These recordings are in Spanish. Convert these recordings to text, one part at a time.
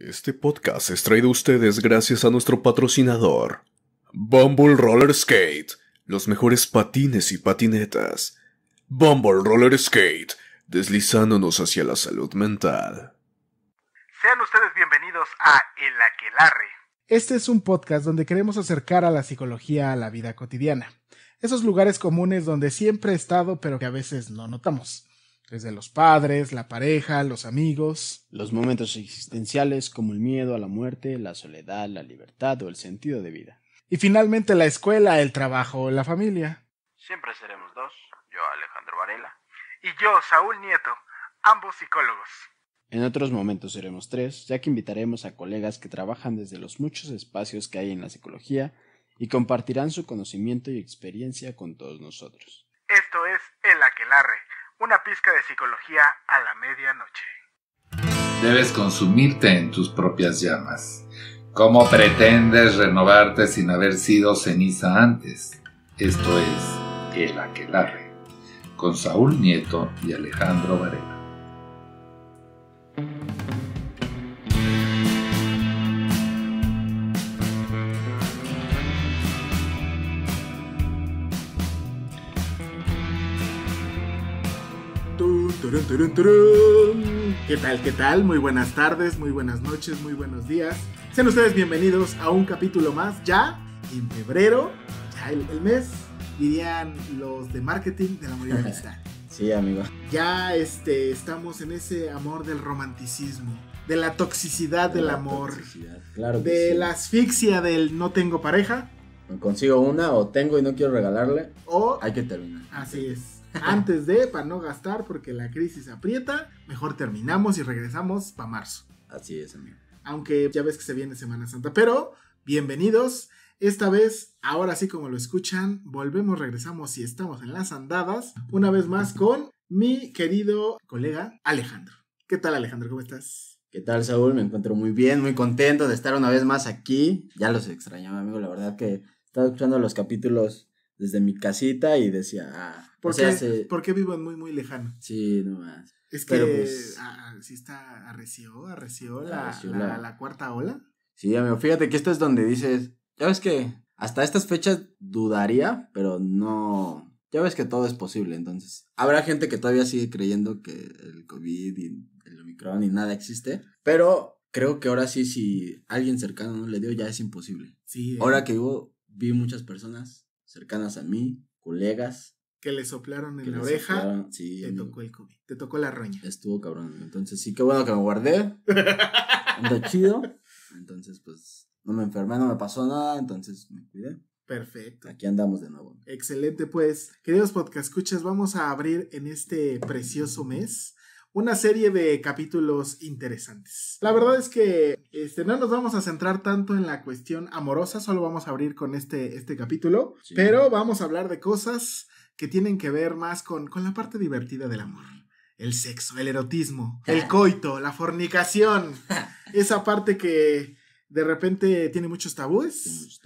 Este podcast es traído a ustedes gracias a nuestro patrocinador, Bumble Roller Skate, los mejores patines y patinetas. Bumble Roller Skate, deslizándonos hacia la salud mental. Sean ustedes bienvenidos a El Aquelarre. Este es un podcast donde queremos acercar a la psicología a la vida cotidiana. Esos lugares comunes donde siempre he estado pero que a veces no notamos. Desde los padres, la pareja, los amigos. Los momentos existenciales como el miedo a la muerte, la soledad, la libertad o el sentido de vida. Y finalmente la escuela, el trabajo o la familia. Siempre seremos dos, yo Alejandro Varela y yo Saúl Nieto, ambos psicólogos. En otros momentos seremos tres, ya que invitaremos a colegas que trabajan desde los muchos espacios que hay en la psicología y compartirán su conocimiento y experiencia con todos nosotros. Esto es El Aquelarre una pizca de psicología a la medianoche. Debes consumirte en tus propias llamas. ¿Cómo pretendes renovarte sin haber sido ceniza antes? Esto es El Aquelarre, con Saúl Nieto y Alejandro Varela. ¿Qué tal? ¿Qué tal? Muy buenas tardes, muy buenas noches, muy buenos días. Sean ustedes bienvenidos a un capítulo más ya en febrero, ya el, mes, dirían los de marketing de la Amistad Sí, amigo. Ya este, estamos en ese amor del romanticismo, de la toxicidad del amor, de la asfixia del no tengo pareja. consigo una o tengo y no quiero regalarle. O hay que terminar. Así es antes de, para no gastar, porque la crisis aprieta, mejor terminamos y regresamos para marzo. Así es, amigo. Aunque ya ves que se viene Semana Santa, pero bienvenidos. Esta vez, ahora sí como lo escuchan, volvemos, regresamos y estamos en las andadas, una vez más con mi querido colega Alejandro. ¿Qué tal Alejandro? ¿Cómo estás? ¿Qué tal Saúl? Me encuentro muy bien, muy contento de estar una vez más aquí. Ya los extrañaba, amigo, la verdad que estaba escuchando los capítulos desde mi casita y decía, ah, porque, qué vivo muy, muy lejano. Sí, nomás. Es que pues ah, está arreció, arreció la, cuarta ola. Sí, amigo, fíjate que esto es donde dices, ya ves que hasta estas fechas dudaría, pero no, ya ves que todo es posible, entonces. Habrá gente que todavía sigue creyendo que el COVID y el Omicron y nada existe, pero creo que ahora sí, si alguien cercano no le dio, ya es imposible. Sí. Eh. Ahora que vivo, vi muchas personas cercanas a mí, colegas, que le soplaron en la oreja, te tocó el COVID, te tocó la roña. Estuvo cabrón. Entonces, sí, qué bueno que me guardé. Ando chido. Entonces, pues, no me enfermé, no me pasó nada, entonces me cuidé. Perfecto. Aquí andamos de nuevo. Excelente, pues, queridos podcast vamos a abrir en este precioso mes una serie de capítulos interesantes. La verdad es que este, no nos vamos a centrar tanto en la cuestión amorosa, solo vamos a abrir con este, este capítulo, pero vamos a hablar de cosas que tienen que ver más con, con la parte divertida del amor. El sexo, el erotismo, el coito, la fornicación. Esa parte que de repente tiene muchos tabúes.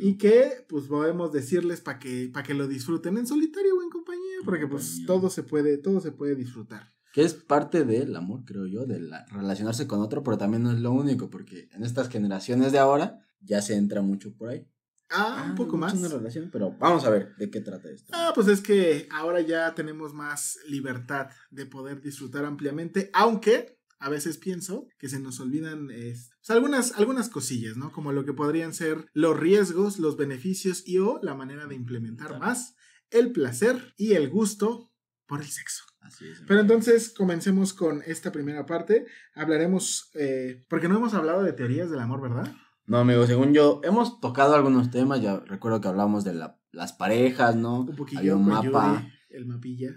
Y que, pues, podemos decirles para que, que lo disfruten en solitario o en compañía, porque pues todo se puede, todo se puede disfrutar. Que es parte del amor, creo yo, de relacionarse con otro, pero también no es lo único, porque en estas generaciones de ahora ya se entra mucho por ahí. Ah, ah, un poco más. Es una relación, pero vamos a ver de qué trata esto. Ah, pues es que ahora ya tenemos más libertad de poder disfrutar ampliamente, aunque a veces pienso que se nos olvidan pues, algunas, algunas cosillas, ¿no? Como lo que podrían ser los riesgos, los beneficios y o la manera de implementar más el placer y el gusto por el sexo. Así es, Pero entonces comencemos con esta primera parte. Hablaremos, eh, porque no hemos hablado de teorías del amor, ¿verdad? No, amigo, según yo, hemos tocado algunos temas, ya recuerdo que hablamos de la, las parejas, ¿no? Un poquillo, Había un mapa. el mapilla.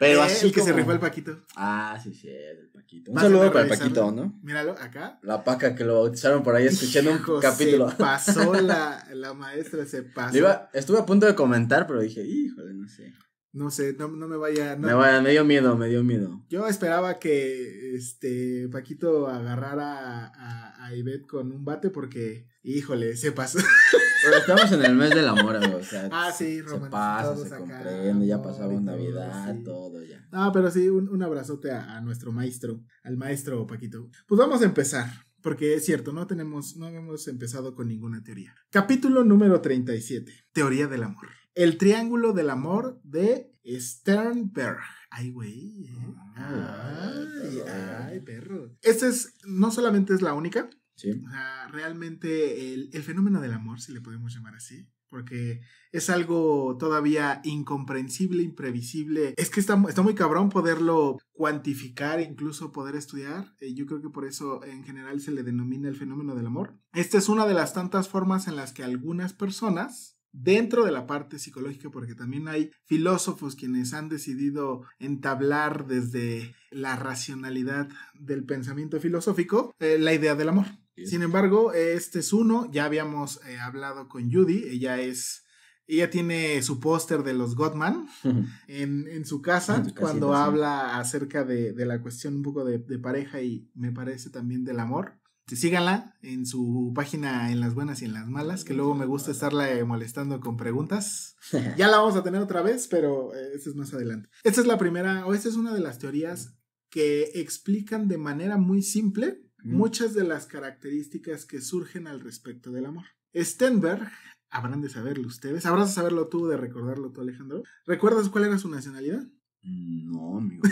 Pero eh, así el que se rifó el Paquito. Ah, sí, sí, el Paquito. Un saludo para el Paquito, ¿no? Míralo, acá. La paca que lo bautizaron por ahí, escuchando un capítulo. Se pasó la, la maestra, se pasó. estuve a punto de comentar, pero dije, híjole, no sé. No sé, no, me vaya. me, vaya me dio miedo, me dio miedo. Yo esperaba que este Paquito agarrara a, a, con un bate porque, híjole, se pasó. Pero estamos en el mes del amor, o sea, ah, sí, se pasa, se comprende, ya pasaba Navidad, todo ya. Ah, pero sí, un, abrazote a, nuestro maestro, al maestro Paquito. Pues vamos a empezar, porque es cierto, no tenemos, no hemos empezado con ninguna teoría. Capítulo número 37, teoría del amor. El Triángulo del Amor de Sternberg. Ay, güey. Ah, ay, ay, perro. Esta es, no solamente es la única. Sí. O sea, realmente el, fenómeno del amor, si le podemos llamar así, porque es algo todavía incomprensible, imprevisible. Es que está, está muy cabrón poderlo cuantificar, incluso poder estudiar. Eh, yo creo que por eso en general se le denomina el fenómeno del amor. Esta es una de las tantas formas en las que algunas personas dentro de la parte psicológica, porque también hay filósofos quienes han decidido entablar desde la racionalidad del pensamiento filosófico eh, la idea del amor. Sin embargo, este es uno, ya habíamos eh, hablado con Judy, ella es... Ella tiene su póster de los Gottman en, su casa cuando habla acerca de, la cuestión un poco de pareja y me parece también del amor síganla en su página en las buenas y en las malas, que luego me gusta estarla molestando con preguntas. Ya la vamos a tener otra vez, pero eh, eso es más adelante. Esta es la primera, o esta es una de las teorías que explican de manera muy simple muchas de las características que surgen al respecto del amor. Stenberg, habrán de saberlo ustedes, habrás de saberlo tú, de recordarlo tú, Alejandro. ¿Recuerdas cuál era su nacionalidad? Mm, no, amigo.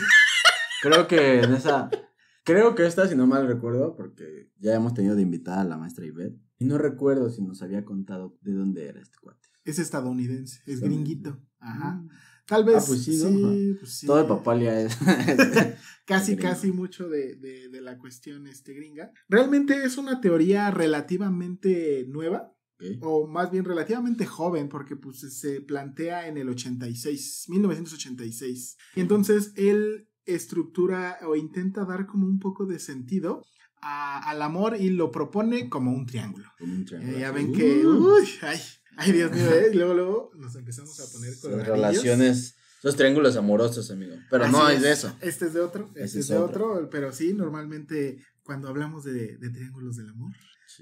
Creo que en esa Creo que esta, si no mal recuerdo, porque ya hemos tenido de invitada a la maestra Ivette. Y no recuerdo si nos había contado de dónde era este cuate. Es estadounidense, es gringuito. Ajá. Mm. Tal vez. Ah, pues sí, sí, pues sí. Todo de papalia es. casi, casi mucho de, la cuestión este, gringa. Realmente es una teoría relativamente nueva. O más bien relativamente joven, porque pues, se plantea en el 86, 1986. Y Entonces, él estructura o intenta dar como un poco de sentido al amor y lo propone como un triángulo. Eh, ya ven que, uh. uy, ay, ay Dios mío, eh, luego, luego nos empezamos a poner con relaciones. Los triángulos amorosos, amigo. Pero no es, de eso. Este es de otro. Este, es de otro. Pero sí, normalmente cuando hablamos de, triángulos del amor,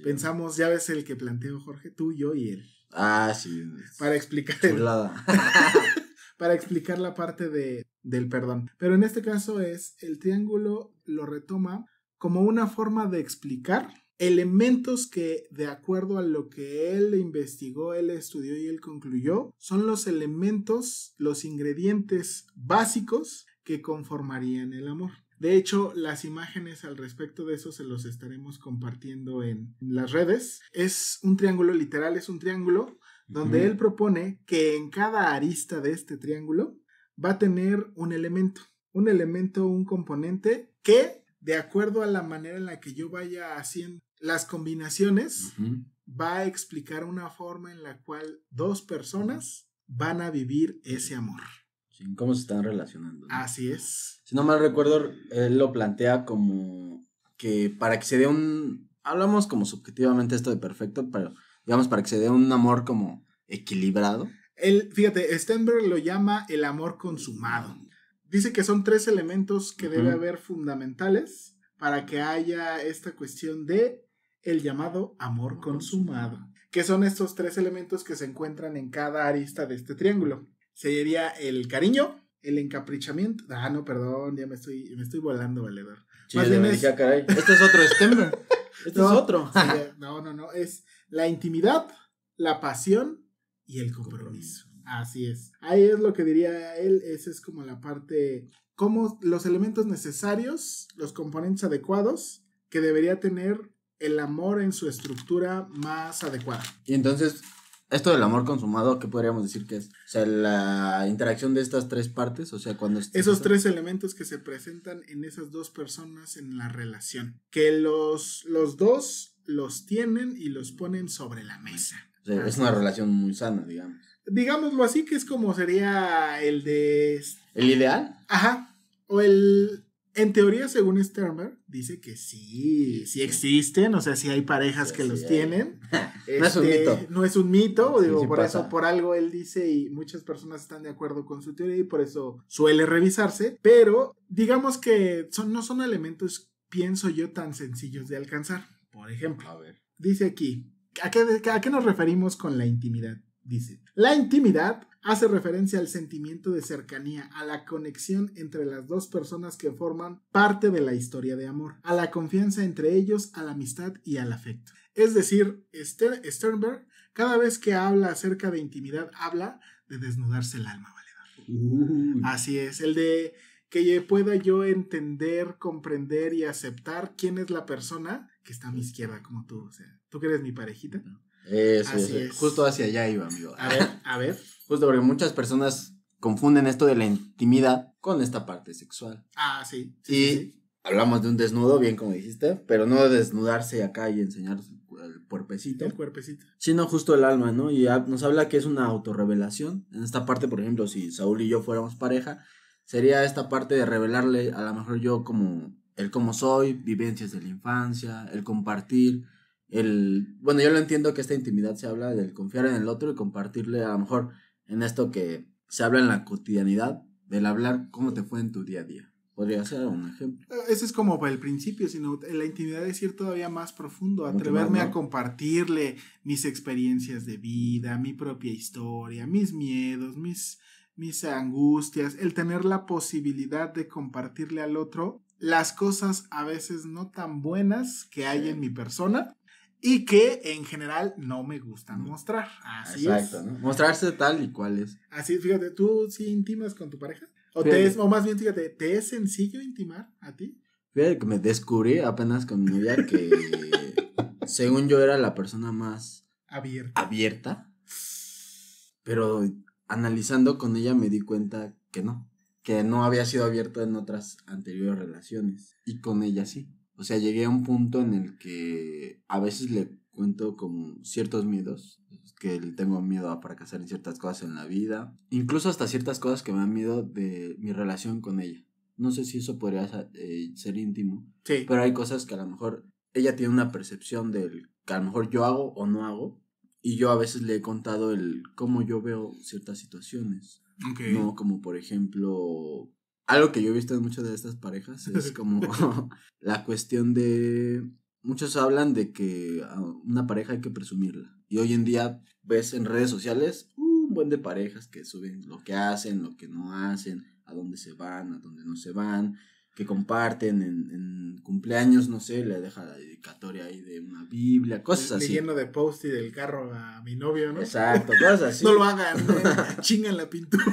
pensamos, ya ves el que planteó Jorge, tú, yo y él. Ah, sí. Para explicar para explicar la parte de, del perdón. Pero en este caso es, el triángulo lo retoma como una forma de explicar elementos que, de acuerdo a lo que él investigó, él estudió y él concluyó, son los elementos, los ingredientes básicos que conformarían el amor. De hecho, las imágenes al respecto de eso se los estaremos compartiendo en las redes. Es un triángulo literal, es un triángulo donde él propone que en cada arista de este triángulo va a tener un elemento, un elemento, un componente que, de acuerdo a la manera en la que yo vaya haciendo las combinaciones, va a explicar una forma en la cual dos personas van a vivir ese amor. ¿Cómo se están relacionando? Así es. Si no mal recuerdo, él lo plantea como que para que se dé un... Hablamos como subjetivamente esto de perfecto, pero digamos, para que se dé un amor como equilibrado. fíjate, Stenberg lo llama el amor consumado. Dice que son tres elementos que debe haber fundamentales para que haya esta cuestión de el llamado amor consumado, que son estos tres elementos que se encuentran en cada arista de este triángulo. Sería el cariño, el encaprichamiento. Ah, no, perdón, ya me estoy, me estoy volando, valedor. Sí, Más bien Caray. Este es otro Stenberg. esto es otro. no, no, no. Es la intimidad, la pasión y el compromiso. Así es. Ahí es lo que diría él. Esa es como la parte. Como los elementos necesarios, los componentes adecuados que debería tener el amor en su estructura más adecuada. Y entonces, esto del amor consumado, ¿qué podríamos decir que es? O sea, la interacción de estas tres partes, o sea, cuando... Esos tres elementos que se presentan en esas dos personas en la relación, que los, los dos los tienen y los ponen sobre la mesa. es una relación muy sana, digamos. Digámoslo así, que es como sería el de... ¿El ideal? Ajá. O el, en teoría, según Stermer, dice que sí, sí existen, o sea, sí hay parejas que los tienen. no es un este, mito. No es un mito, digo, por eso, por algo él dice y muchas personas están de acuerdo con su teoría y por eso suele revisarse, pero digamos que son, no son elementos, pienso yo, tan sencillos de alcanzar. Por ejemplo, a ver. dice aquí, ¿a ¿a qué nos referimos con la intimidad? Dice, la intimidad hace referencia al sentimiento de cercanía, a la conexión entre las dos personas que forman parte de la historia de amor, a la confianza entre ellos, a la amistad y al afecto. Es decir, Sternberg, cada vez que habla acerca de intimidad, habla de desnudarse el alma, ¿vale? Así es, el de que pueda yo entender, comprender y aceptar quién es la persona que está a mi izquierda, como tú, o sea, tú que eres mi parejita. Eso, Justo hacia allá iba, amigo. A ver, a ver. Justo porque muchas personas confunden esto de la intimidad con esta parte sexual. Ah, sí. y hablamos de un desnudo, bien como dijiste, pero no desnudarse acá y enseñar el cuerpecito. El cuerpecito. Sino justo el alma, ¿no? Y nos habla que es una autorrevelación. En esta parte, por ejemplo, si Saúl y yo fuéramos pareja, sería esta parte de revelarle a lo mejor yo como el cómo soy, vivencias de la infancia, el compartir el, bueno, yo lo entiendo que esta intimidad se habla del confiar en el otro y compartirle a lo mejor en esto que se habla en la cotidianidad, del hablar cómo te fue en tu día a día. Podría ser un ejemplo. Eh, ese es como el principio, sino la intimidad es ir todavía más profundo, atreverme a compartirle mis experiencias de vida, mi propia historia, mis miedos, mis, mis angustias, el tener la posibilidad de compartirle al otro las cosas a veces no tan buenas que hay en mi persona y que en general no me gustan mostrar. Así Exacto, ¿no? Mostrarse tal y cual es. Así fíjate, ¿tú sí intimas con tu pareja? O, o más bien, fíjate, ¿te es sencillo intimar a ti? Fíjate que me descubrí apenas con mi novia que según yo era la persona más abierta. abierta. Pero analizando con ella me di cuenta que no, que no había sido abierto en otras anteriores relaciones y con ella sí. O sea, llegué a un punto en el que a veces le cuento como ciertos miedos, que tengo miedo a fracasar en ciertas cosas en la vida, incluso hasta ciertas cosas que me dan miedo de mi relación con ella. No sé si eso podría eh, ser íntimo, sí. pero hay cosas que a lo mejor ella tiene una percepción del que a lo mejor yo hago o no hago, y yo a veces le he contado el cómo yo veo ciertas situaciones. Okay. No, como por ejemplo, algo que yo he visto en muchas de estas parejas es como la cuestión de... Muchos hablan de que una pareja hay que presumirla. Y hoy en día ves en redes sociales un buen de parejas que suben lo que hacen, lo que no hacen, a dónde se van, a dónde no se van, que comparten en, cumpleaños, no sé, le deja la dedicatoria ahí de una Biblia, cosas así. lleno de post y del carro a mi novio, ¿no? Exacto, cosas así. no lo hagan, ¿eh? chingan la pintura.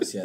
o sea,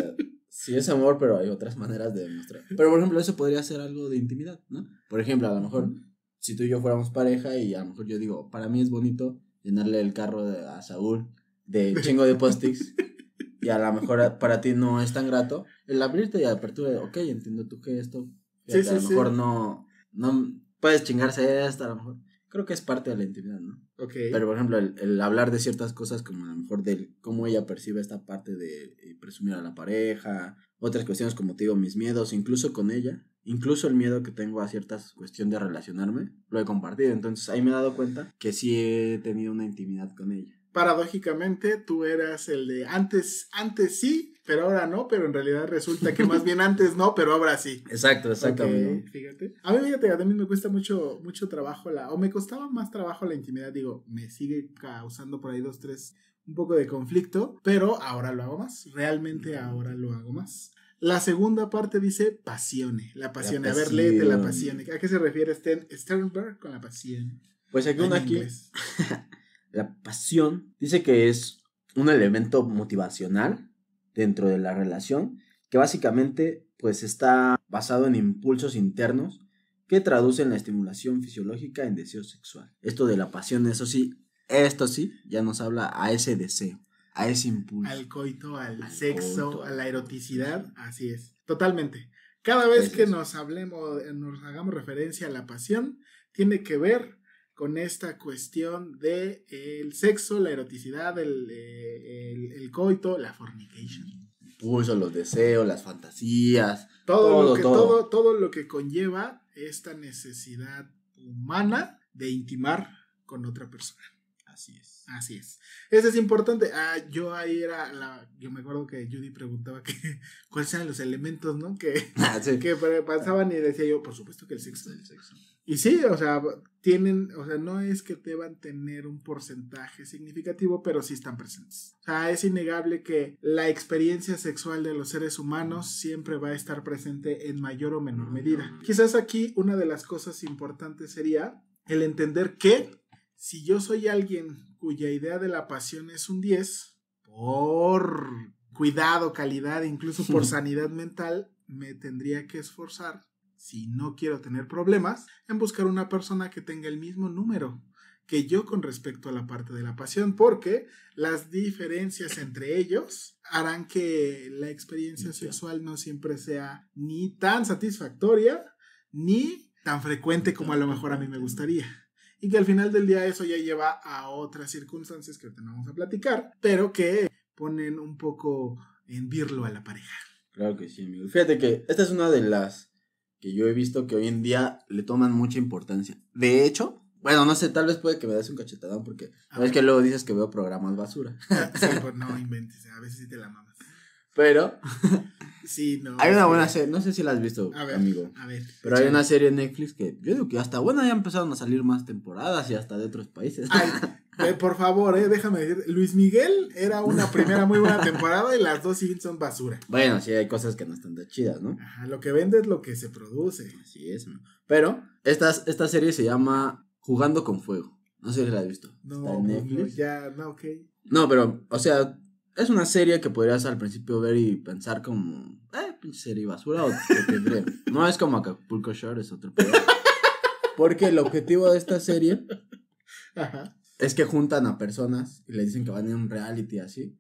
Sí, es amor, pero hay otras maneras de demostrar. Pero, por ejemplo, eso podría ser algo de intimidad, ¿no? Por ejemplo, a lo mejor si tú y yo fuéramos pareja y a lo mejor yo digo, para mí es bonito llenarle el carro a Saúl de chingo de post y a lo mejor para ti no es tan grato el abrirte y apertura ok, entiendo tú que esto, a lo mejor no, no puedes chingarse hasta a lo mejor. Creo que es parte de la intimidad, ¿no? Ok. Pero, por ejemplo, el, hablar de ciertas cosas, como a lo mejor de cómo ella percibe esta parte de eh, presumir a la pareja, otras cuestiones, como te digo, mis miedos, incluso con ella, incluso el miedo que tengo a ciertas cuestión de relacionarme, lo he compartido. Entonces ahí me he dado cuenta que sí he tenido una intimidad con ella paradójicamente tú eras el de antes, antes sí, pero ahora no, pero en realidad resulta que más bien antes no, pero ahora sí. Exacto, exactamente. fíjate. A mí, fíjate, me cuesta mucho, mucho trabajo la, o me costaba más trabajo la intimidad, digo, me sigue causando por ahí dos, tres, un poco de conflicto, pero ahora lo hago más, realmente mm. ahora lo hago más. La segunda parte dice pasione, la pasión. A ver, de la pasión. ¿A qué se refiere Sternberg con la pasión? Pues uno aquí, La pasión dice que es un elemento motivacional dentro de la relación que básicamente pues está basado en impulsos internos que traducen la estimulación fisiológica en deseo sexual. Esto de la pasión, eso sí, esto sí, ya nos habla a ese deseo, a ese impulso. Al coito, al, sexo, a la eroticidad, así es, totalmente. Cada vez que nos hablemos, nos hagamos referencia a la pasión, tiene que ver con esta cuestión de eh, el sexo, la eroticidad, el, eh, coito, la fornication. Impulso, los deseos, las fantasías. Todo, que, Todo, todo lo que conlleva esta necesidad humana de intimar con otra persona. Así es. Así es. Eso es importante. Ah, yo ahí era Yo me acuerdo que Judy preguntaba que cuáles eran los elementos, ¿no? Que, ah, que pasaban y decía yo, por supuesto que el sexo. El sexo. Y sí, o sea, tienen, o sea, no es que deban tener un porcentaje significativo, pero sí están presentes. O sea, es innegable que la experiencia sexual de los seres humanos siempre va a estar presente en mayor o menor medida. Quizás aquí una de las cosas importantes sería el entender que si yo soy alguien cuya idea de la pasión es un 10, por cuidado, calidad, incluso por sanidad mental, me tendría que esforzar, si no quiero tener problemas, en buscar una persona que tenga el mismo número que yo con respecto a la parte de la pasión, porque las diferencias entre ellos harán que la experiencia sexual no siempre sea ni tan satisfactoria ni tan frecuente como a lo mejor a mí me gustaría y que al final del día eso ya lleva a otras circunstancias que ahorita no vamos a platicar, pero que ponen un poco en virlo a la pareja. Claro que sí, amigo. Fíjate que esta es una de las que yo he visto que hoy en día le toman mucha importancia. De hecho, bueno, no sé, tal vez puede que me des un cachetadón porque a ver que luego dices que veo programas basura. Sí, pues no inventes, a veces sí te la mamas. Pero. Sí, no. Hay una buena serie, no sé si la has visto, amigo. A ver. Pero hay una serie en Netflix que yo digo que hasta bueno ya empezaron a salir más temporadas y hasta de otros países. Ay, eh, por favor, eh, déjame decir, Luis Miguel era una primera muy buena temporada y las dos sí son basura. Bueno, sí, hay cosas que no están tan chidas, ¿no? Ajá, lo que vende es lo que se produce. Así es, ¿no? Pero esta serie se llama Jugando con Fuego. No sé si la has visto. No, Netflix. ya, no, ok. No, pero, o sea, es una serie que podrías al principio ver y pensar como, eh, serie basura o No es como Acapulco Shore, es otro Porque el objetivo de esta serie es que juntan a personas y le dicen que van en un reality así.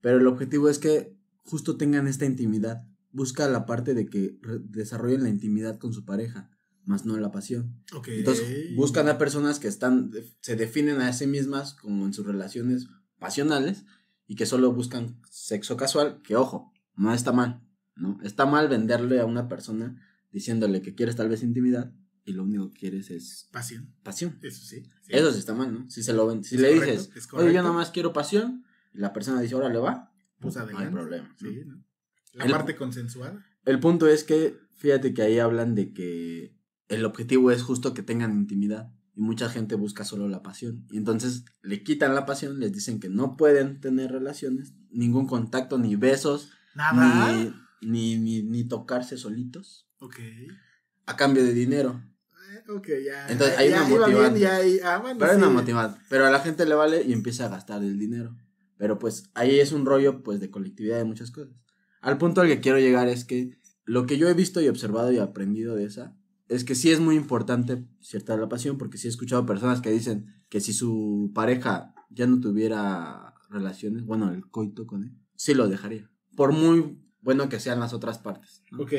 Pero el objetivo es que justo tengan esta intimidad. Busca la parte de que desarrollen la intimidad con su pareja, más no la pasión. Entonces buscan a personas que están, se definen a sí mismas como en sus relaciones pasionales y que solo buscan sexo casual, que ojo, no está mal, ¿no? Está mal venderle a una persona diciéndole que quieres tal vez intimidad y lo único que quieres es pasión. Pasión. Eso sí. Eso sí está mal, ¿no? Si se lo ven, si le dices, "Oye, yo más quiero pasión" y la persona dice, "Ahora le va", pues, No hay pues, problema. La parte consensual. El punto es que fíjate que ahí hablan de que el objetivo es justo que tengan intimidad y mucha gente busca solo la pasión. Y entonces le quitan la pasión, les dicen que no pueden tener relaciones, ningún contacto, ni besos, Nada. Ni, ni, ni, tocarse solitos. Ok. A cambio de dinero. Eh, ok, ya. Entonces hay una ah, pero una Pero a la gente le vale y empieza a gastar el dinero. Pero pues ahí es un rollo pues de colectividad de muchas cosas. Al punto al que quiero llegar es que lo que yo he visto y observado y aprendido de esa es que sí es muy importante cierta la pasión, porque sí he escuchado personas que dicen que si su pareja ya no tuviera relaciones, bueno, el coito con él, sí lo dejaría. Por muy bueno que sean las otras partes. Ok.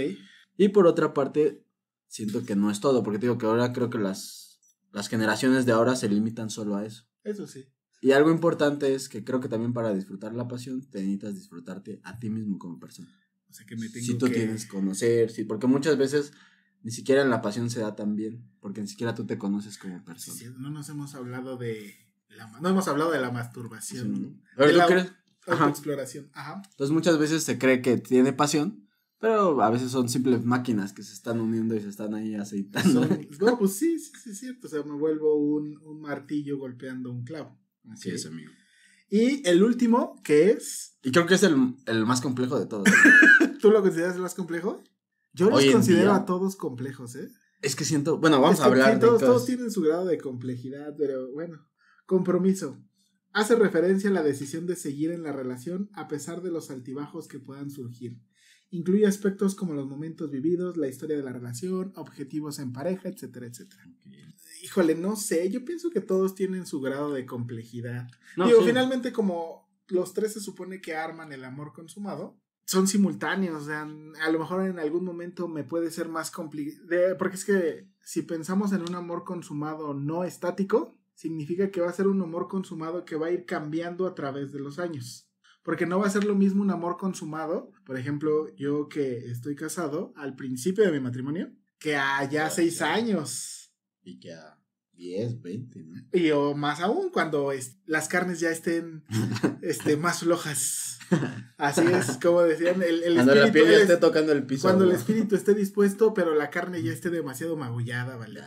Y por otra parte, siento que no es todo, porque digo que ahora creo que las, las generaciones de ahora se limitan solo a eso. Eso sí. Y algo importante es que creo que también para disfrutar la pasión te necesitas disfrutarte a ti mismo como persona. O sea que me tengo si tú que... tienes conocer, sí, porque muchas veces ni siquiera en la pasión se da tan bien, porque ni siquiera tú te conoces como persona. no nos hemos hablado de la, no hemos hablado de la masturbación, exploración ¿no? Entonces muchas veces se cree que tiene pasión, pero a veces son simples máquinas que se están uniendo y se están ahí aceitando. Bueno pues sí, sí, sí, es cierto. O sea, me vuelvo un, un martillo golpeando un clavo. Así es, amigo. Y el último, que es. Y creo que es el, el más complejo de todos. ¿Tú lo consideras el más complejo? Yo los considero a todos complejos, ¿eh? Es que siento, bueno, vamos a hablar de todos, todos tienen su grado de complejidad, pero bueno, compromiso. Hace referencia a la decisión de seguir en la relación a pesar de los altibajos que puedan surgir. Incluye aspectos como los momentos vividos, la historia de la relación, objetivos en pareja, etcétera, etcétera. Híjole, no sé, yo pienso que todos tienen su grado de complejidad. Digo, finalmente como los tres se supone que arman el amor consumado, son simultáneos. O sea, a lo mejor en algún momento me puede ser más complicado. Porque es que si pensamos en un amor consumado no estático, significa que va a ser un amor consumado que va a ir cambiando a través de los años. Porque no va a ser lo mismo un amor consumado, por ejemplo, yo que estoy casado al principio de mi matrimonio, que a ya ah, seis años. Y que a diez, veinte, ¿no? Y o más aún cuando las carnes ya estén este, más flojas. Así es, como decían, el, cuando espíritu. La esté tocando el piso. Cuando el espíritu esté dispuesto, pero la carne ya esté demasiado magullada, ¿vale?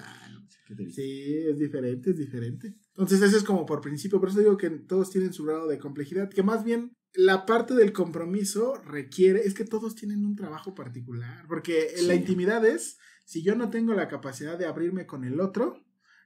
Sí, es diferente, es diferente. Entonces, eso es como por principio, por eso digo que todos tienen su grado de complejidad, que más bien la parte del compromiso requiere, es que todos tienen un trabajo particular, porque la intimidad es, si yo no tengo la capacidad de abrirme con el otro,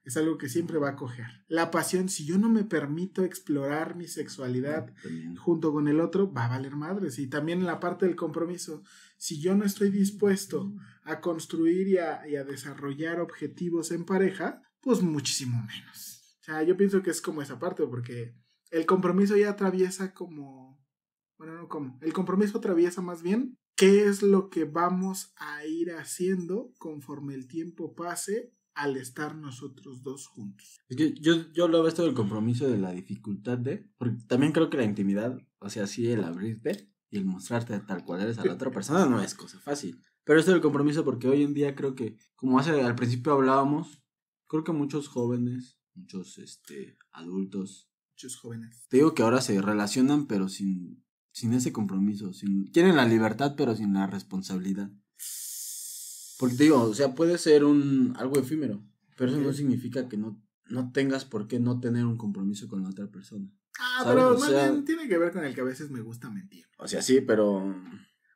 es algo que siempre va a coger. La pasión, si yo no me permito explorar mi sexualidad ah, junto con el otro, va a valer madres. Y también la parte del compromiso, si yo no estoy dispuesto a construir y a, y a desarrollar objetivos en pareja, pues muchísimo menos. O sea, yo pienso que es como esa parte, porque el compromiso ya atraviesa como... Bueno, no como. El compromiso atraviesa más bien qué es lo que vamos a ir haciendo conforme el tiempo pase al estar nosotros dos juntos. Yo, yo, yo hablaba esto del compromiso de la dificultad de, porque también creo que la intimidad, o sea, sí el abrirte y el mostrarte tal cual eres a la otra persona no es cosa fácil. Pero esto del compromiso, porque hoy en día creo que, como hace al principio hablábamos, creo que muchos jóvenes, muchos este, adultos. Muchos jóvenes. Te digo que ahora se relacionan, pero sin, sin ese compromiso. Sin, quieren la libertad, pero sin la responsabilidad. Porque digo, o sea, puede ser un algo efímero, pero eso no significa que no, no tengas por qué no tener un compromiso con la otra persona. Ah, pero bien tiene que ver con el que a veces me gusta mentir. O sea, sí, pero...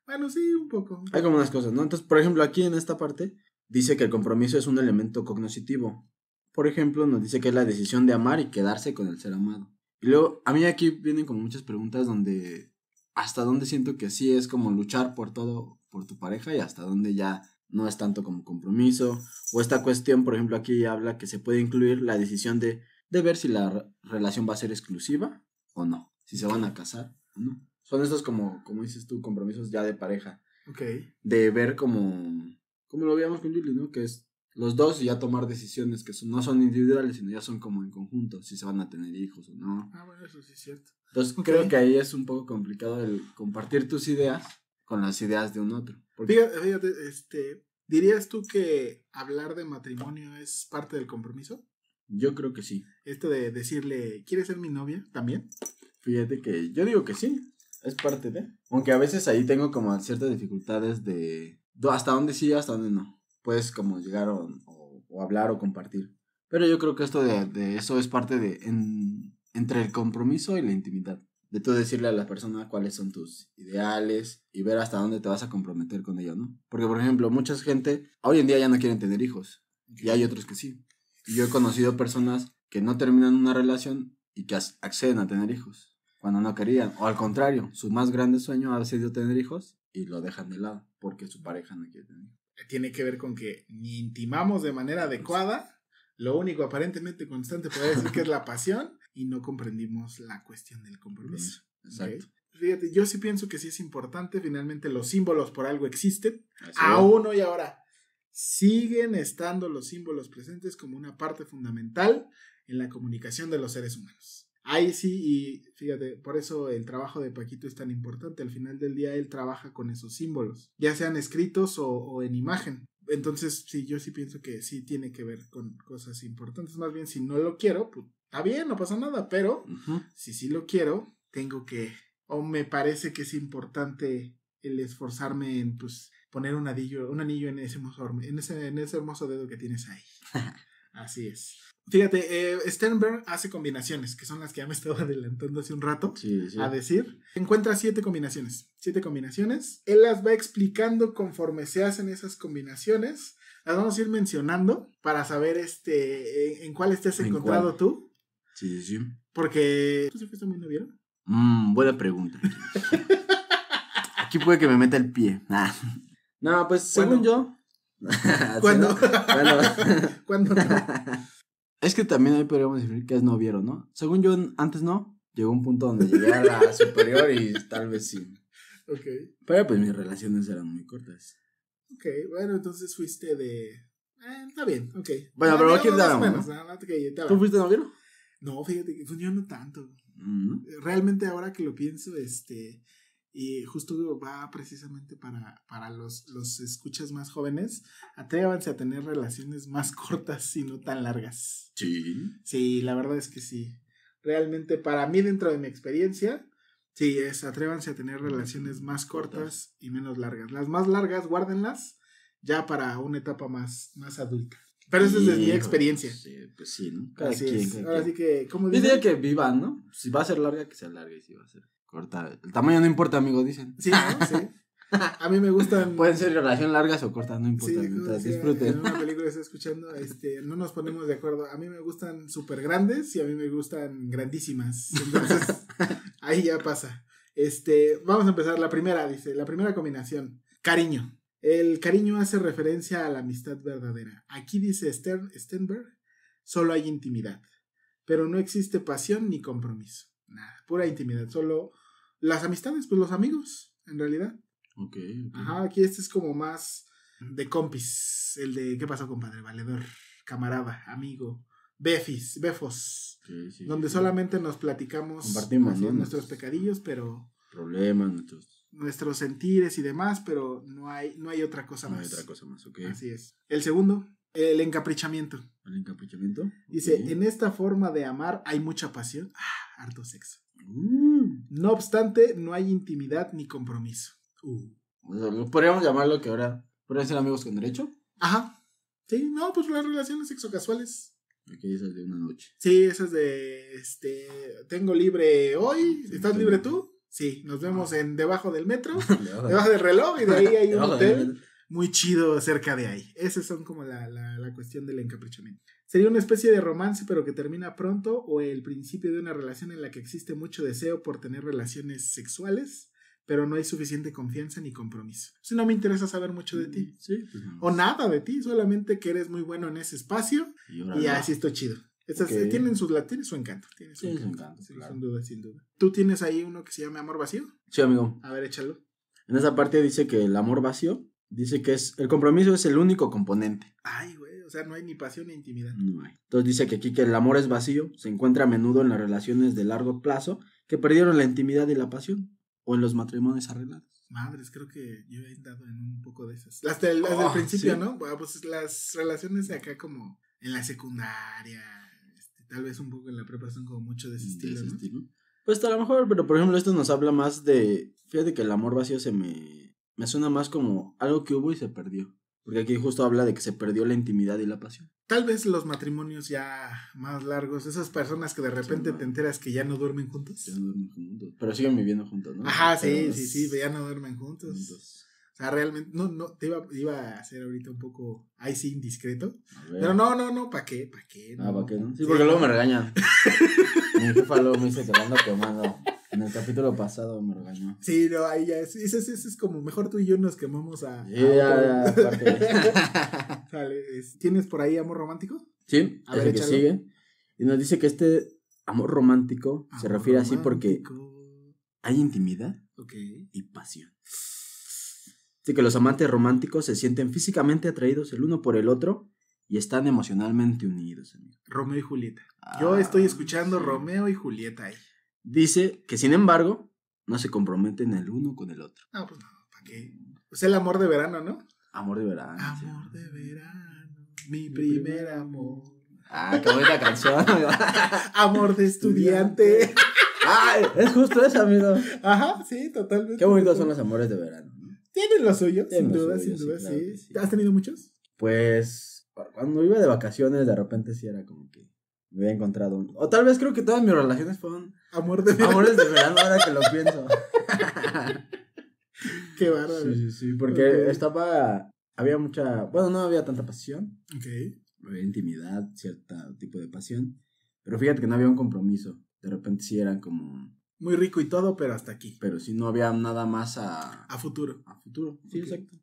Bueno, sí, un poco. Hay como unas cosas, ¿no? Entonces, por ejemplo, aquí en esta parte dice que el compromiso es un elemento cognoscitivo. Por ejemplo, nos dice que es la decisión de amar y quedarse con el ser amado. Y luego, a mí aquí vienen con muchas preguntas donde hasta dónde siento que sí es como luchar por todo, por tu pareja y hasta dónde ya no es tanto como compromiso. O esta cuestión, por ejemplo, aquí habla que se puede incluir la decisión de, de ver si la relación va a ser exclusiva o no, si se van a casar o no. Son estos como, como dices tú, compromisos ya de pareja. Ok. De ver como, como lo veíamos con Lili, ¿no? Que es los dos ya tomar decisiones que no son individuales, sino ya son como en conjunto, si se van a tener hijos o no. Ah, bueno, eso sí es cierto. Entonces creo que ahí es un poco complicado el compartir tus ideas con las ideas de un otro. Fíjate, este, ¿dirías tú que hablar de matrimonio es parte del compromiso? Yo creo que sí. Esto de decirle, ¿quieres ser mi novia también? Fíjate que yo digo que sí, es parte de. Aunque a veces ahí tengo como ciertas dificultades de hasta dónde sí, hasta dónde no. Puedes como llegar o, hablar o compartir. Pero yo creo que esto de, eso es parte de entre el compromiso y la intimidad de tú decirle a la persona cuáles son tus ideales y ver hasta dónde te vas a comprometer con ellos ¿no? Porque, por ejemplo, mucha gente hoy en día ya no quieren tener hijos y hay otros que sí. yo he conocido personas que no terminan una relación y que acceden a tener hijos cuando no querían. O al contrario, su más grande sueño ha sido tener hijos y lo dejan de lado porque su pareja no quiere tener Tiene que ver con que ni intimamos de manera adecuada. Lo único aparentemente constante puede decir que es la pasión y no comprendimos la cuestión del compromiso. Exacto. Fíjate, yo sí pienso que sí es importante, finalmente los símbolos por algo existen, aún hoy ahora siguen estando los símbolos presentes como una parte fundamental en la comunicación de los seres humanos. Ahí sí, y fíjate, por eso el trabajo de Paquito es tan importante. Al final del día él trabaja con esos símbolos, ya sean escritos o, o en imagen. Entonces, sí, yo sí pienso que sí tiene que ver con cosas importantes. Más bien, si no lo quiero, pues, Está bien, no pasa nada, pero si sí lo quiero, tengo que, o me parece que es importante el esforzarme en pues poner un anillo, un anillo en ese hermoso, en ese, hermoso dedo que tienes ahí. Así es. Fíjate, eh, Sternberg hace combinaciones, que son las que ya me estaba adelantando hace un rato a decir. Encuentra siete combinaciones. Siete combinaciones. Él las va explicando conforme se hacen esas combinaciones. Las vamos a ir mencionando para saber este, en, cuál estés encontrado tú Sí, sí, sí. Porque. ¿Tú sí fuiste muy noviera? Mmm, buena pregunta. Aquí puede que me meta el pie. Ah. No, pues según yo. ¿Cuándo? ¿Cuándo? no? Es que también ahí podríamos decir que es noviero, ¿no? Según yo, antes no. Llegó un punto donde llegué a la superior y tal vez sí. Ok. Pero pues mis relaciones eran muy cortas. Ok, bueno, entonces fuiste de. Eh, está bien, ok. Bueno, pero aquí ¿no? Tú fuiste noviero. No, fíjate que pues tanto. Realmente ahora que lo pienso, este, y justo va precisamente para, para los, los escuchas más jóvenes, atrévanse a tener relaciones más cortas y no tan largas. Sí. Sí, la verdad es que sí. Realmente para mí dentro de mi experiencia, sí, es atrévanse a tener relaciones más cortas y menos largas. Las más largas, guárdenlas ya para una etapa más, más adulta. Pero eso es de mi experiencia. Sí, pues sí, ¿no? Casi. Así que, ¿cómo dice? que vivan, ¿no? Si va a ser larga, que sea larga y si va a ser corta. El tamaño no importa, amigo, dicen. Sí, ¿no? sí. A mí me gustan. Pueden ser relación largas o cortas, no importa. Sí, disfruten. en una película que estoy escuchando, este, no nos ponemos de acuerdo. A mí me gustan súper grandes y a mí me gustan grandísimas. Entonces, ahí ya pasa. Este, vamos a empezar la primera, dice, la primera combinación. Cariño. El cariño hace referencia a la amistad verdadera. Aquí dice Stern, Stenberg, solo hay intimidad, pero no existe pasión ni compromiso. Nada, pura intimidad, solo las amistades, pues los amigos, en realidad. Ok. Ajá, aquí este es como más de compis, el de ¿qué pasó, compadre? Valedor, camarada, amigo, befis, befos, donde solamente nos platicamos Compartimos, nuestros pecadillos, pero... Problemas, nuestros nuestros sentires y demás, pero no hay, no hay otra cosa más. No hay otra cosa más, ok. Así es. El segundo, el encaprichamiento. El encaprichamiento. Dice, en esta forma de amar hay mucha pasión, ah, harto sexo. Mm. No obstante, no hay intimidad ni compromiso. Uh. Podríamos llamarlo que ahora podrían ser amigos con derecho. Ajá. Sí, no, pues las relaciones sexocasuales. Ok, esa de una noche. Sí, esas de, este, tengo libre hoy, ¿estás libre tú? Sí, nos vemos ah. en debajo del metro, debajo del reloj y de ahí hay un hotel muy chido cerca de ahí. Esas son como la, cuestión del encaprichamiento. Sería una especie de romance pero que termina pronto o el principio de una relación en la que existe mucho deseo por tener relaciones sexuales, pero no hay suficiente confianza ni compromiso. Si no me interesa saber mucho de ti. Pues o nada de ti, solamente que eres muy bueno en ese espacio y, y así estoy chido. Eh, tienen sus, su encanto. Tienen su encanto, sin duda, sin duda. ¿Tú tienes ahí uno que se llama Amor Vacío? Sí, amigo. A ver, échalo. En esa parte dice que el amor vacío, dice que es el compromiso es el único componente. Ay, güey, o sea, no hay ni pasión ni intimidad. No hay. Entonces dice que aquí que el amor es vacío se encuentra a menudo en las relaciones de largo plazo que perdieron la intimidad y la pasión o en los matrimonios arreglados. Madres, creo que yo he dado en un poco de esas. Las del, ah, principio, ¿no? pues las relaciones de acá como en la secundaria, tal vez un poco en la preparación como mucho de ese, estilo, Pues a lo mejor, pero por ejemplo, esto nos habla más de. Fíjate que el amor vacío se me. Me suena más como algo que hubo y se perdió. Porque aquí justo habla de que se perdió la intimidad y la pasión. Tal vez los matrimonios ya más largos, esas personas que de repente te enteras que ya no duermen juntos. Ya no duermen juntos. Pero siguen viviendo juntos, ¿no? Ajá, sí, sí, sí, ya no duermen juntos sea, realmente, no, no, te iba, iba a hacer ahorita un poco, ahí sí, indiscreto. Pero no, no, no, ¿para qué? ¿Para qué? Ah, ¿para qué? Sí, porque luego me regaña. Mi jefa luego me dice que lo ando quemando. En el capítulo pasado me regañó. Sí, no, ahí ya, es, ese es como, mejor tú y yo nos quemamos a... ya, ¿Tienes por ahí amor romántico? Sí, a ver, el que sigue. Y nos dice que este amor romántico se refiere así porque hay intimidad okay. y pasión que los amantes románticos se sienten físicamente atraídos el uno por el otro y están emocionalmente unidos. Romeo y Julieta. Yo ah, estoy escuchando Romeo y Julieta ahí. Dice que sin embargo no se comprometen el uno con el otro. Ah, pues no, ¿para qué? Es pues el amor de verano, ¿no? Amor de verano. Amor de verano, mi, primer, amor. Ah, qué buena canción. amor de estudiante. Ay, es justo eso, amigo. Ajá, sí, totalmente. Qué bonitos son los amores de verano. Tienen lo suyo, sin duda, sin duda, sí. ¿Has tenido muchos? Pues cuando iba de vacaciones, de repente sí era como que me había encontrado O tal vez creo que todas mis relaciones fueron... Amor de Amores de verano, ahora que lo pienso. Qué bárbaro. Sí, sí, sí, porque estaba... Había mucha... Bueno, no había tanta pasión. Ok. Había intimidad, cierto tipo de pasión. Pero fíjate que no había un compromiso. De repente sí eran como muy rico y todo, pero hasta aquí. Pero si no había nada más a... A futuro. A futuro. Sí, exacto.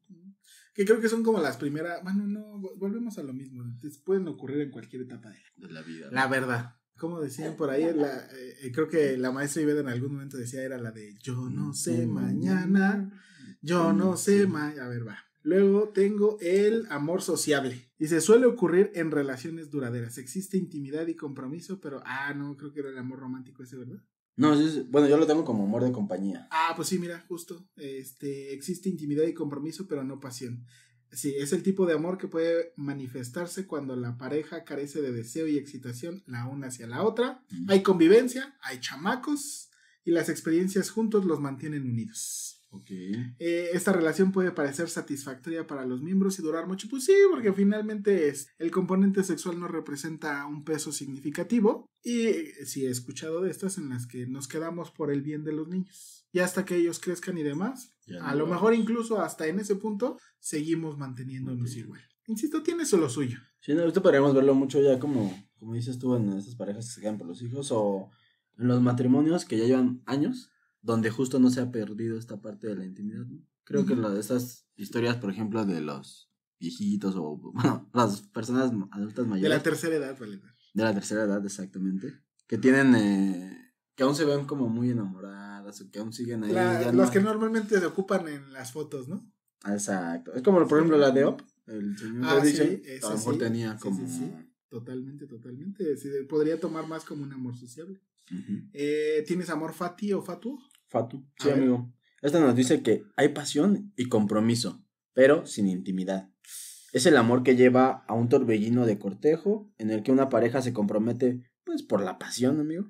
Que creo que son como las primeras... Bueno, no, volvemos a lo mismo. pueden ocurrir en cualquier etapa de la, vida. La verdad. Como decían por ahí, la, eh, eh, creo que la maestra Ibeda en algún momento decía era la de yo no mm, sé mm, mañana, yo mm, no sé mañana. A ver, va. Luego tengo el amor sociable. Y se suele ocurrir en relaciones duraderas. Existe intimidad y compromiso, pero, ah, no, creo que era el amor romántico ese, ¿verdad? No, bueno, yo lo tengo como amor de compañía. Ah, pues sí, mira, justo. Este, existe intimidad y compromiso, pero no pasión. Sí, es el tipo de amor que puede manifestarse cuando la pareja carece de deseo y excitación la una hacia la otra. Hay convivencia, hay chamacos y las experiencias juntos los mantienen unidos. Eh, esta relación puede parecer satisfactoria para los miembros y durar mucho. Pues sí, porque finalmente es, el componente sexual no representa un peso significativo. Y si sí he escuchado de estas en las que nos quedamos por el bien de los niños. Y hasta que ellos crezcan y demás. a lo mejor incluso hasta en ese punto seguimos manteniéndonos igual. Insisto, tiene eso lo suyo. Sí, no, podríamos verlo mucho ya como, como dices tú en esas parejas que se quedan por los hijos o en los matrimonios que ya llevan años donde justo no se ha perdido esta parte de la intimidad. ¿no? Creo que lo de esas historias, por ejemplo, de los viejitos o las personas adultas mayores. De la tercera edad, vale. De la tercera edad, exactamente. Que tienen, eh, que aún se ven como muy enamoradas o que aún siguen ahí. las que normalmente se ocupan en las fotos, ¿no? Ah, exacto. Es como, por ejemplo, la de OP, el señor ah, a lo mejor tenía como... Sí, totalmente, totalmente. podría tomar más como un amor sociable. Eh, ¿Tienes amor fati o fatuo? Fatu. Sí, amigo. Esta nos dice que hay pasión y compromiso, pero sin intimidad. Es el amor que lleva a un torbellino de cortejo en el que una pareja se compromete, pues por la pasión, amigo.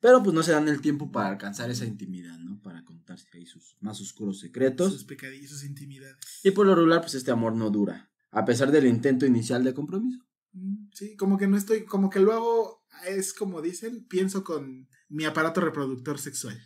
Pero pues no se dan el tiempo para alcanzar esa intimidad, ¿no? Para contarse ahí sus más oscuros secretos. Sus pecadillos, sus intimidades. Y por lo regular, pues este amor no dura, a pesar del intento inicial de compromiso. Mm, sí, como que no estoy, como que luego, es como dicen, pienso con mi aparato reproductor sexual.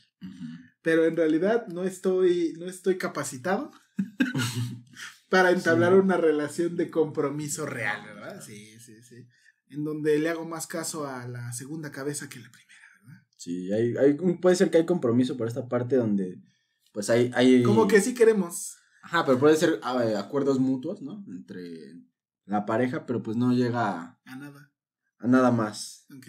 Pero en realidad no estoy, no estoy capacitado para entablar una relación de compromiso real, ¿verdad? Sí, sí, sí. En donde le hago más caso a la segunda cabeza que a la primera, ¿verdad? Sí, hay, puede ser que hay compromiso por esta parte donde, pues hay... hay... Como que sí queremos. Ajá, pero puede ser ah, acuerdos mutuos, ¿no? Entre la pareja, pero pues no llega a, a nada. A nada más. Ok.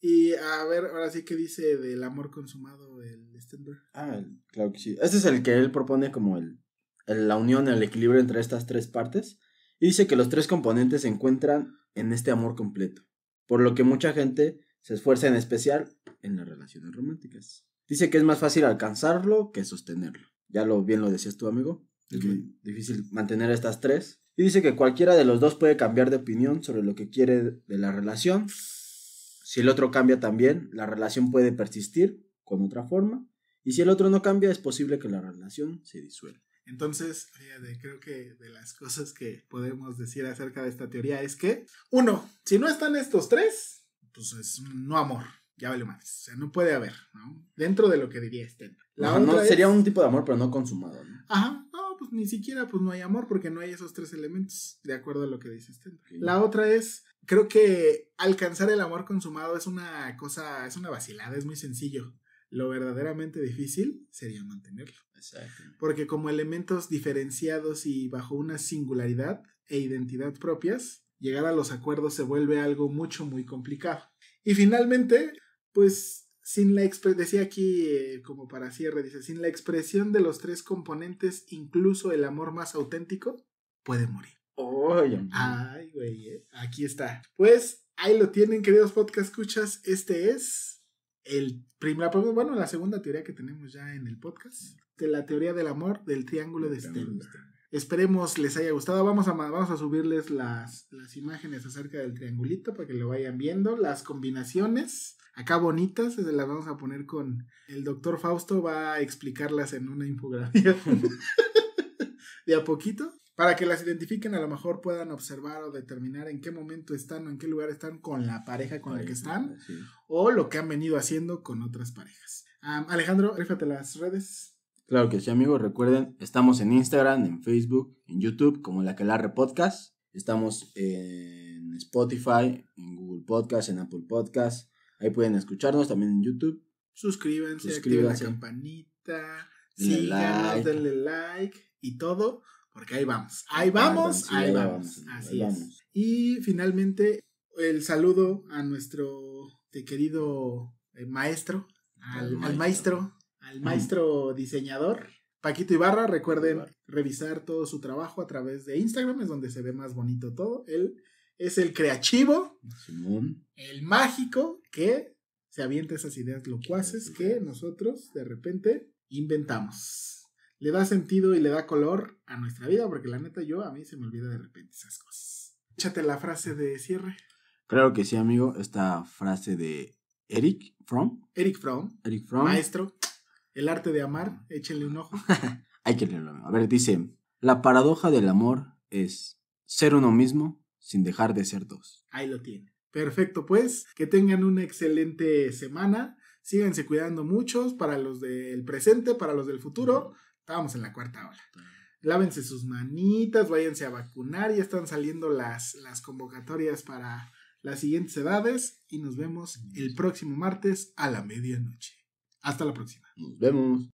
Y a ver, ahora sí que dice del amor consumado el Stenberg. Ah, claro que sí. Este es el que él propone como el, la unión, el equilibrio entre estas tres partes. Y dice que los tres componentes se encuentran en este amor completo. Por lo que mucha gente se esfuerza en especial en las relaciones románticas. Dice que es más fácil alcanzarlo que sostenerlo. Ya lo bien lo decías tú, amigo. Es muy difícil mantener estas tres. Y dice que cualquiera de los dos puede cambiar de opinión sobre lo que quiere de la relación si el otro cambia también, la relación puede persistir con otra forma. Y si el otro no cambia, es posible que la relación se disuelva. Entonces, creo que de las cosas que podemos decir acerca de esta teoría es que, uno, si no están estos tres, pues es no amor, ya vale más. O sea, no puede haber, ¿no? Dentro de lo que diría este. La Sería un tipo de amor, pero no consumado. ¿no? Ajá, pues ni siquiera pues no hay amor porque no hay esos tres elementos, de acuerdo a lo que dices. La otra es, creo que alcanzar el amor consumado es una cosa, es una vacilada, es muy sencillo. Lo verdaderamente difícil sería mantenerlo. Exacto. Porque como elementos diferenciados y bajo una singularidad e identidad propias, llegar a los acuerdos se vuelve algo mucho, muy complicado. Y finalmente, pues sin la decía aquí eh, como para cierre, dice, sin la expresión de los tres componentes, incluso el amor más auténtico puede morir. ay, güey, eh, aquí está. Pues ahí lo tienen, queridos podcast escuchas. Este es el primer, bueno, la segunda teoría que tenemos ya en el podcast, de la teoría del amor del triángulo de Sternberg. Esperemos les haya gustado. Vamos a, vamos a subirles las, las imágenes acerca del triangulito para que lo vayan viendo, las combinaciones acá bonitas, se las vamos a poner con el doctor Fausto, va a explicarlas en una infografía de a poquito, para que las identifiquen, a lo mejor puedan observar o determinar en qué momento están o en qué lugar están con la pareja con la que están, o lo que han venido haciendo con otras parejas. Alejandro, rífate las redes. Claro que sí, amigos. Recuerden, estamos en Instagram, en Facebook, en YouTube, como La que Calarre Podcast. Estamos en Spotify, en Google Podcast, en Apple Podcast, Ahí pueden escucharnos también en YouTube. Suscríbanse, activen la campanita, síganos, denle like y todo, porque ahí vamos. Ah, ahí vamos, ahí, vamos. Así es. Y finalmente, el saludo a nuestro eh, querido eh, maestro, al, maestro, al maestro diseñador. Paquito Ibarra, recuerden revisar todo su trabajo a través de Instagram, es donde se ve más bonito todo. Él es el creativo, el mágico que se avienta esas ideas locuaces que nosotros de repente inventamos. Le da sentido y le da color a nuestra vida, porque la neta yo a mí se me olvida de repente esas cosas. Échate la frase de cierre. Claro que sí, amigo. Esta frase de Eric Fromm. Eric Fromm. Eric Fromm. Maestro. El arte de amar. Échenle un ojo. Hay que leerlo. A ver, dice, la paradoja del amor es ser uno mismo sin dejar de ser dos. Ahí lo tiene. Perfecto, pues que tengan una excelente semana. Síganse cuidando muchos para los del presente, para los del futuro. Estamos en la cuarta ola. Lávense sus manitas, váyanse a vacunar. Ya están saliendo las, las convocatorias para las siguientes edades. Y nos vemos el próximo martes a la medianoche. Hasta la próxima. Nos vemos.